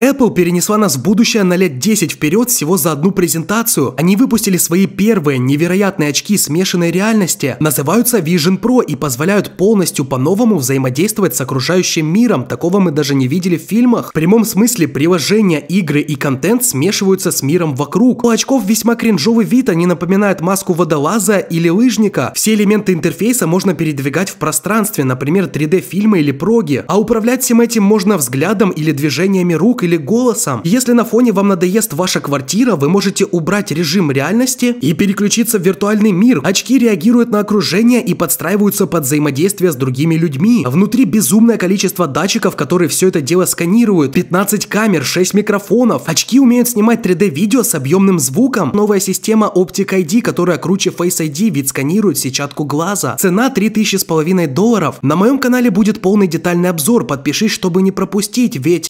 Apple перенесла нас в будущее на лет 10 вперед всего за одну презентацию. Они выпустили свои первые невероятные очки смешанной реальности, называются Vision Pro и позволяют полностью по-новому взаимодействовать с окружающим миром. Такого мы даже не видели в фильмах. В прямом смысле приложения, игры и контент смешиваются с миром вокруг. У очков весьма кринжовый вид, они напоминают маску водолаза или лыжника. Все элементы интерфейса можно передвигать в пространстве, например, 3D-фильмы или проги. А управлять всем этим можно взглядом или движениями рук или голосом. Если на фоне вам надоест ваша квартира, вы можете убрать режим реальности и переключиться в виртуальный мир. Очки реагируют на окружение и подстраиваются под взаимодействие с другими людьми. Внутри безумное количество датчиков, которые все это дело сканируют. 15 камер, 6 микрофонов. Очки умеют снимать 3D-видео с объемным звуком. Новая система Optic ID, которая круче Face ID, ведь сканирует сетчатку глаза. Цена 3000 с половиной долларов. На моем канале будет полный детальный обзор. Подпишись, чтобы не пропустить, ведь